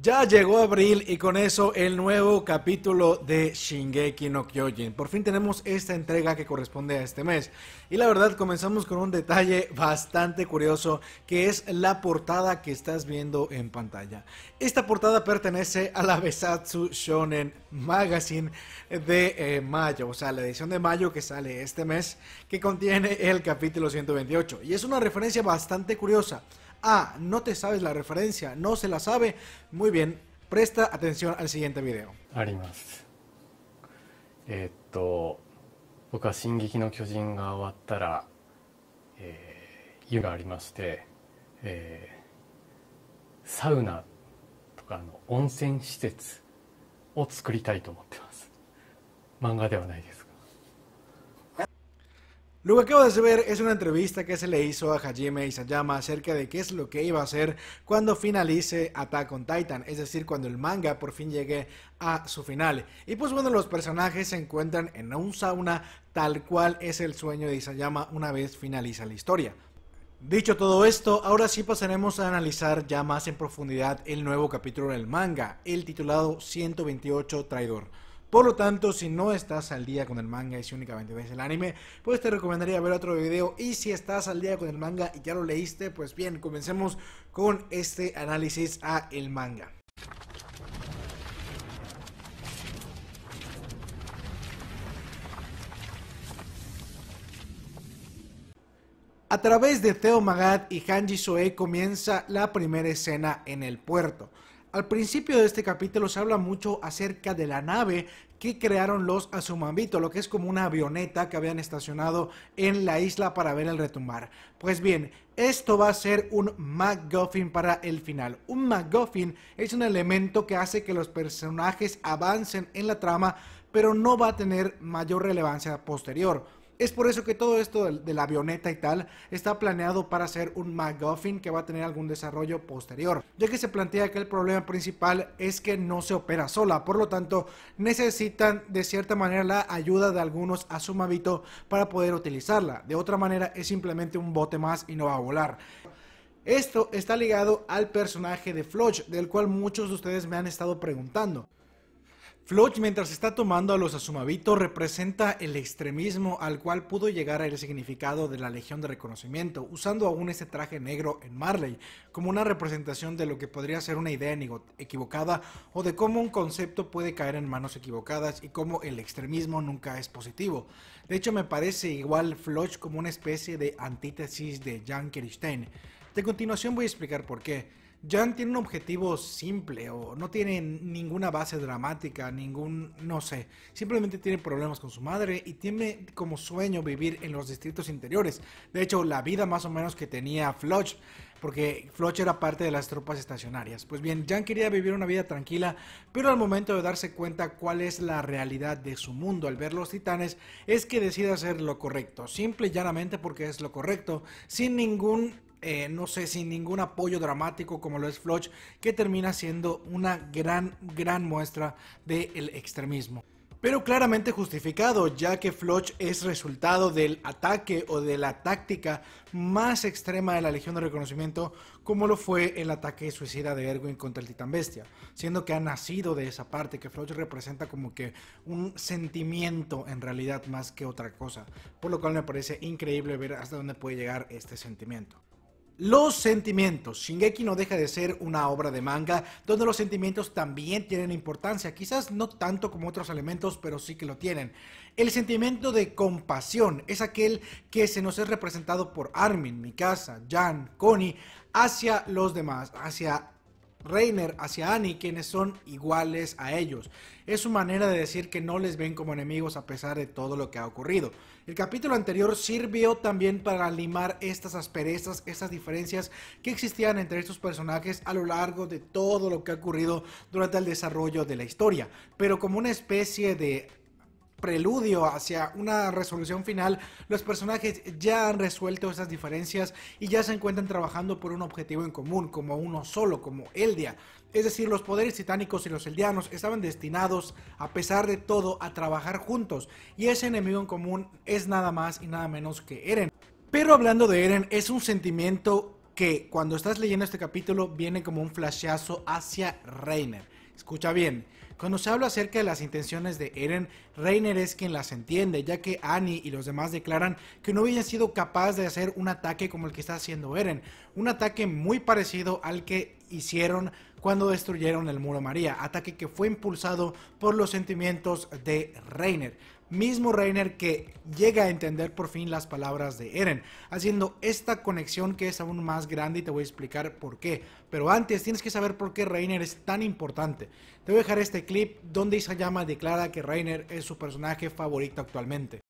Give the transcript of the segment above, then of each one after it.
Ya llegó abril y con eso el nuevo capítulo de Shingeki no Kyojin. Por fin tenemos esta entrega que corresponde a este mes. Y la verdad comenzamos con un detalle bastante curioso que es la portada que estás viendo en pantalla. Esta portada pertenece a la Besatsu Shonen Magazine de eh, mayo, o sea la edición de mayo que sale este mes que contiene el capítulo 128. Y es una referencia bastante curiosa A no te sabes la referencia, no se la sabe, muy bien, presta atención al siguiente video. ありますえーっと僕は「進撃の巨人」が終わったら、えー、湯がありまして、えーサウナとかの温泉施設を作りたいと思ってます漫画ではないです Lo que acabo de ver es una entrevista que se le hizo a Hajime Isayama acerca de qué es lo que iba a hacer cuando finalice Attack on Titan, es decir, cuando el manga por fin llegue a su final. Y pues bueno, los personajes se encuentran en un sauna tal cual es el sueño de Isayama una vez finaliza la historia. Dicho todo esto, ahora sí pasaremos a analizar ya más en profundidad el nuevo capítulo del manga, el titulado 128 Traidor. Por lo tanto, si no estás al día con el manga y si únicamente ves el anime, pues te recomendaría ver otro video. Y si estás al día con el manga y ya lo leíste, pues bien, comencemos con este análisis a el manga. A través de Theo Magad y Hanji Soe comienza la primera escena en el puerto. Al principio de este capítulo se habla mucho acerca de la nave que crearon los Azumambito, lo que es como una avioneta que habían estacionado en la isla para ver el retumbar. Pues bien, esto va a ser un MacGuffin para el final. Un MacGuffin es un elemento que hace que los personajes avancen en la trama, pero no va a tener mayor relevancia posterior. Es por eso que todo esto de, la avioneta y tal está planeado para ser un MacGuffin que va a tener algún desarrollo posterior, ya que se plantea que el problema principal es que no se opera sola, por lo tanto necesitan de cierta manera la ayuda de algunos a su Mavito para poder utilizarla, de otra manera es simplemente un bote más y no va a volar. Esto está ligado al personaje de Floch, del cual muchos de ustedes me han estado preguntando. Floch, mientras está tomando a los asumavitos representa el extremismo al cual pudo llegar el significado de la Legión de Reconocimiento, usando aún ese traje negro en Marley, como una representación de lo que podría ser una idea equivocada o de cómo un concepto puede caer en manos equivocadas y cómo el extremismo nunca es positivo. De hecho, me parece igual Floch como una especie de antítesis de Jan Kirstein. De continuación voy a explicar por qué. Jan tiene un objetivo simple o no tiene ninguna base dramática, ningún, no sé, simplemente tiene problemas con su madre y tiene como sueño vivir en los distritos interiores. De hecho, la vida más o menos que tenía Floch, porque Floch era parte de las tropas estacionarias. Pues bien, Jan quería vivir una vida tranquila, pero al momento de darse cuenta cuál es la realidad de su mundo al ver los titanes, es que decide hacer lo correcto, simple y llanamente porque es lo correcto, sin ningún eh, no sé, sin ningún apoyo dramático como lo es Floch, que termina siendo una gran, gran muestra del extremismo. Pero claramente justificado, ya que Floch es resultado del ataque o de la táctica más extrema de la Legión de Reconocimiento, como lo fue el ataque suicida de Erwin contra el Titán Bestia, siendo que ha nacido de esa parte, que Floch representa como que un sentimiento en realidad más que otra cosa, por lo cual me parece increíble ver hasta dónde puede llegar este sentimiento. Los sentimientos. Shingeki no deja de ser una obra de manga donde los sentimientos también tienen importancia, quizás no tanto como otros elementos, pero sí que lo tienen. El sentimiento de compasión es aquel que se nos es representado por Armin, Mikasa, Jan, Connie, hacia los demás, hacia Reiner hacia Annie, quienes son iguales a ellos. Es su manera de decir que no les ven como enemigos a pesar de todo lo que ha ocurrido. El capítulo anterior sirvió también para limar estas asperezas, estas diferencias que existían entre estos personajes a lo largo de todo lo que ha ocurrido durante el desarrollo de la historia. Pero como una especie de preludio hacia una resolución final, los personajes ya han resuelto esas diferencias y ya se encuentran trabajando por un objetivo en común, como uno solo, como Eldia. Es decir, los poderes titánicos y los eldianos estaban destinados, a pesar de todo, a trabajar juntos, y ese enemigo en común es nada más y nada menos que Eren. Pero hablando de Eren, es un sentimiento que cuando estás leyendo este capítulo viene como un flashazo hacia Reiner. Escucha bien, cuando se habla acerca de las intenciones de Eren, Reiner es quien las entiende, ya que Annie y los demás declaran que no habían sido capaces de hacer un ataque como el que está haciendo Eren, un ataque muy parecido al que hicieron cuando destruyeron el muro María, ataque que fue impulsado por los sentimientos de Reiner mismo Reiner que llega a entender por fin las palabras de Eren, haciendo esta conexión que es aún más grande y te voy a explicar por qué. Pero antes tienes que saber por qué Reiner es tan importante. Te voy a dejar este clip donde Isayama declara que Reiner es su personaje favorito actualmente.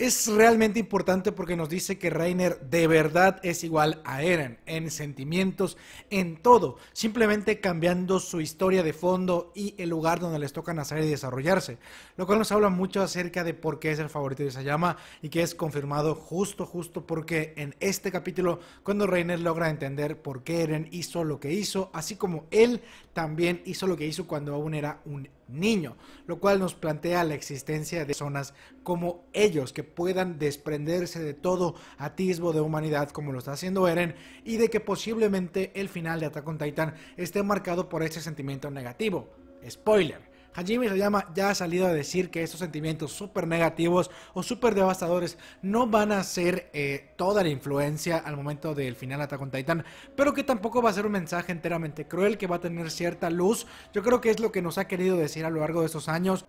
Es realmente importante porque nos dice que Reiner de verdad es igual a Eren, en sentimientos, en todo, simplemente cambiando su historia de fondo y el lugar donde les toca nacer y desarrollarse, lo cual nos habla mucho acerca de por qué es el favorito de Sayama y que es confirmado justo, justo porque en este capítulo, cuando Reiner logra entender por qué Eren hizo lo que hizo, así como él también hizo lo que hizo cuando aún era un niño, lo cual nos plantea la existencia de zonas como ellos que puedan desprenderse de todo atisbo de humanidad como lo está haciendo Eren y de que posiblemente el final de Attack on Titan esté marcado por ese sentimiento negativo. Spoiler, Hajime Sayama ya ha salido a decir que estos sentimientos súper negativos o súper devastadores no van a ser eh, toda la influencia al momento del final Attack on Titan, pero que tampoco va a ser un mensaje enteramente cruel, que va a tener cierta luz. Yo creo que es lo que nos ha querido decir a lo largo de estos años.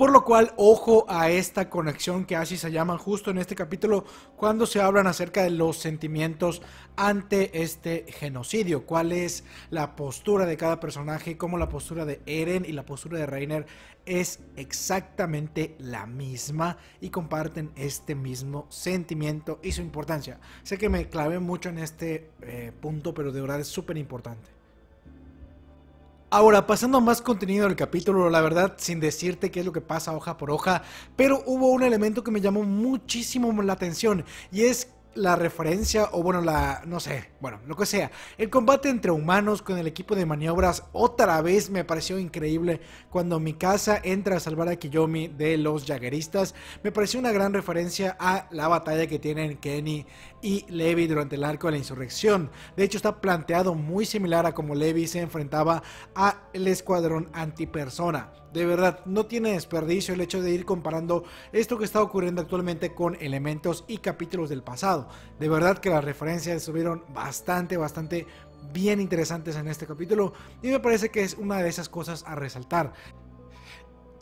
Por lo cual, ojo a esta conexión que así se llama justo en este capítulo cuando se hablan acerca de los sentimientos ante este genocidio. Cuál es la postura de cada personaje, cómo la postura de Eren y la postura de Reiner es exactamente la misma y comparten este mismo sentimiento y su importancia. Sé que me clavé mucho en este eh, punto, pero de verdad es súper importante. Ahora, pasando a más contenido del capítulo, la verdad, sin decirte qué es lo que pasa hoja por hoja, pero hubo un elemento que me llamó muchísimo la atención y es la referencia o bueno, la, no sé, bueno, lo que sea. El combate entre humanos con el equipo de maniobras otra vez me pareció increíble cuando Mikasa entra a salvar a Kiyomi de los jagueristas. Me pareció una gran referencia a la batalla que tienen Kenny y Levi durante el arco de la insurrección. De hecho está planteado muy similar a como Levi se enfrentaba al escuadrón antipersona de verdad, no tiene desperdicio el hecho de ir comparando esto que está ocurriendo actualmente con elementos y capítulos del pasado. De verdad que las referencias estuvieron bastante, bastante bien interesantes en este capítulo y me parece que es una de esas cosas a resaltar.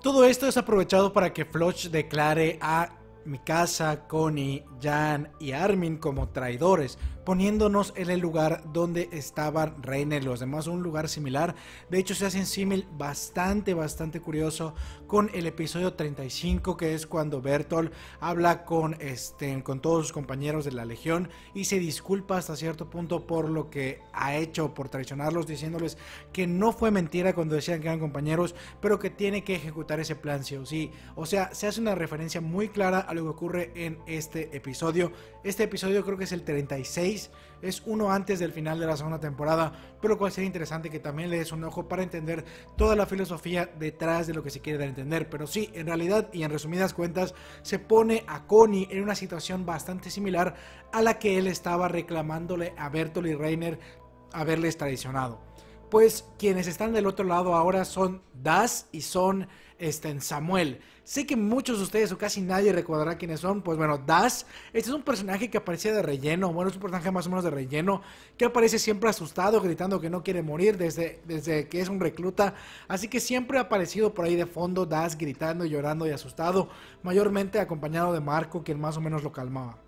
Todo esto es aprovechado para que Floch declare a Mikasa, Connie, Jan y Armin como traidores, poniéndonos en el lugar donde estaban y los demás, un lugar similar. De hecho, se hace un símil bastante, bastante curioso con el episodio 35, que es cuando Bertolt habla con, este, con todos sus compañeros de la Legión y se disculpa hasta cierto punto por lo que ha hecho, por traicionarlos, diciéndoles que no fue mentira cuando decían que eran compañeros, pero que tiene que ejecutar ese plan sí o sí. O sea, se hace una referencia muy clara a lo que ocurre en este episodio. Este episodio creo que es el 36 es uno antes del final de la segunda temporada, pero cual sería interesante que también le des un ojo para entender toda la filosofía detrás de lo que se quiere dar a entender. Pero sí, en realidad y en resumidas cuentas, se pone a Connie en una situación bastante similar a la que él estaba reclamándole a Bertolt y Reiner haberles traicionado. Pues quienes están del otro lado ahora son Das y son este, Samuel. Sé que muchos de ustedes o casi nadie recordará quiénes son. Pues bueno, Das, este es un personaje que aparece de relleno, bueno, es un personaje más o menos de relleno, que aparece siempre asustado, gritando que no quiere morir desde, desde que es un recluta. Así que siempre ha aparecido por ahí de fondo Das gritando, llorando y asustado, mayormente acompañado de Marco, quien más o menos lo calmaba.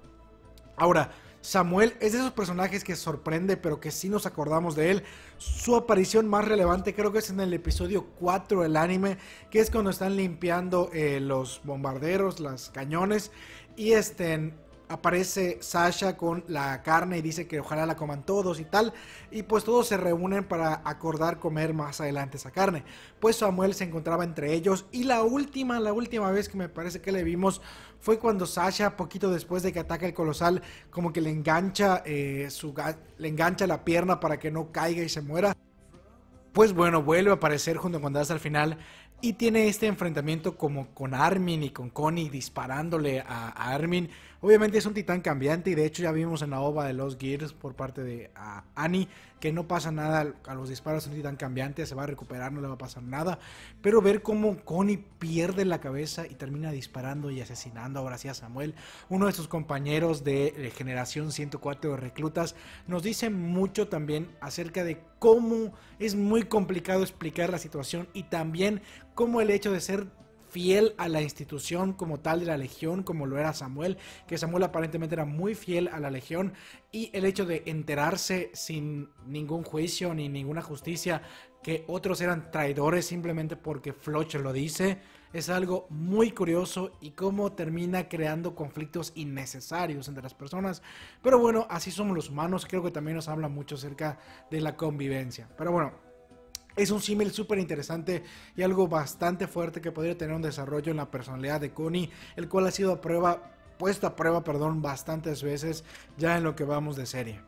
Ahora, Samuel es de esos personajes que sorprende, pero que sí nos acordamos de él. Su aparición más relevante creo que es en el episodio 4 del anime, que es cuando están limpiando eh, los bombarderos, las cañones, y estén aparece Sasha con la carne y dice que ojalá la coman todos y tal. Y pues todos se reúnen para acordar comer más adelante esa carne. Pues Samuel se encontraba entre ellos y la última, la última vez que me parece que le vimos fue cuando Sasha, poquito después de que ataca el colosal, como que le engancha, eh, su, le engancha la pierna para que no caiga y se muera. Pues bueno, vuelve a aparecer junto con Daz al final y tiene este enfrentamiento como con Armin y con Connie disparándole a Armin Obviamente es un titán cambiante y de hecho ya vimos en la ova de los Gears por parte de Annie que no pasa nada a los disparos, es un titán cambiante, se va a recuperar, no le va a pasar nada. Pero ver cómo Connie pierde la cabeza y termina disparando y asesinando ahora sí Samuel, uno de sus compañeros de generación 104 de reclutas, nos dice mucho también acerca de cómo es muy complicado explicar la situación y también cómo el hecho de ser fiel a la institución como tal de la legión, como lo era Samuel, que Samuel aparentemente era muy fiel a la legión, y el hecho de enterarse sin ningún juicio ni ninguna justicia que otros eran traidores simplemente porque Floch lo dice, es algo muy curioso y cómo termina creando conflictos innecesarios entre las personas. Pero bueno, así somos los humanos, creo que también nos habla mucho acerca de la convivencia. Pero bueno, es un símil súper interesante y algo bastante fuerte que podría tener un desarrollo en la personalidad de Connie, el cual ha sido a prueba, puesto a prueba perdón, bastantes veces ya en lo que vamos de serie.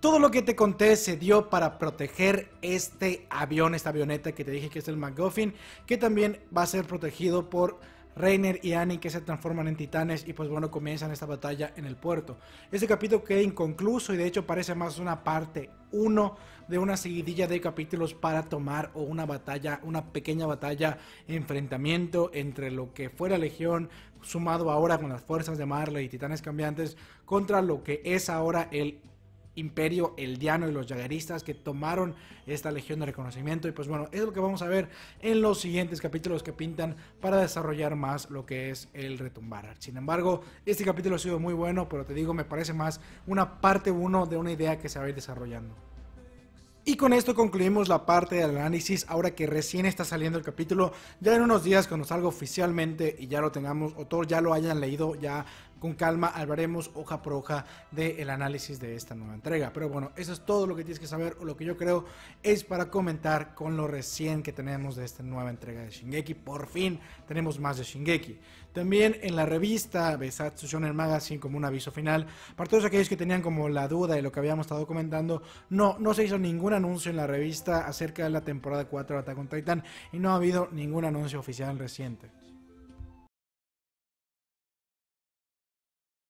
Todo lo que te conté se dio para proteger este avión, esta avioneta que te dije que es el McGuffin, que también va a ser protegido por Reiner y Annie que se transforman en titanes y pues bueno comienzan esta batalla en el puerto. Este capítulo queda inconcluso y de hecho parece más una parte 1 de una seguidilla de capítulos para tomar o una batalla, una pequeña batalla, enfrentamiento entre lo que fue la Legión sumado ahora con las fuerzas de Marley y Titanes Cambiantes contra lo que es ahora el imperio eldiano y los yagaristas que tomaron esta legión de reconocimiento. Y pues bueno, es lo que vamos a ver en los siguientes capítulos que pintan para desarrollar más lo que es el retumbar. Sin embargo, este capítulo ha sido muy bueno, pero te digo, me parece más una parte 1 de una idea que se va a ir desarrollando. Y con esto concluimos la parte del análisis, ahora que recién está saliendo el capítulo, ya en unos días cuando salga oficialmente y ya lo tengamos, o todos ya lo hayan leído, ya con calma hablaremos hoja por hoja del análisis de esta nueva entrega. Pero bueno, eso es todo lo que tienes que saber o lo que yo creo es para comentar con lo recién que tenemos de esta nueva entrega de Shingeki. Por fin tenemos más de Shingeki. También en la revista Besatsu Shonen Magazine como un aviso final, para todos aquellos que tenían como la duda de lo que habíamos estado comentando, no, no se hizo ningún anuncio en la revista acerca de la temporada 4 de Attack on Titan y no ha habido ningún anuncio oficial reciente.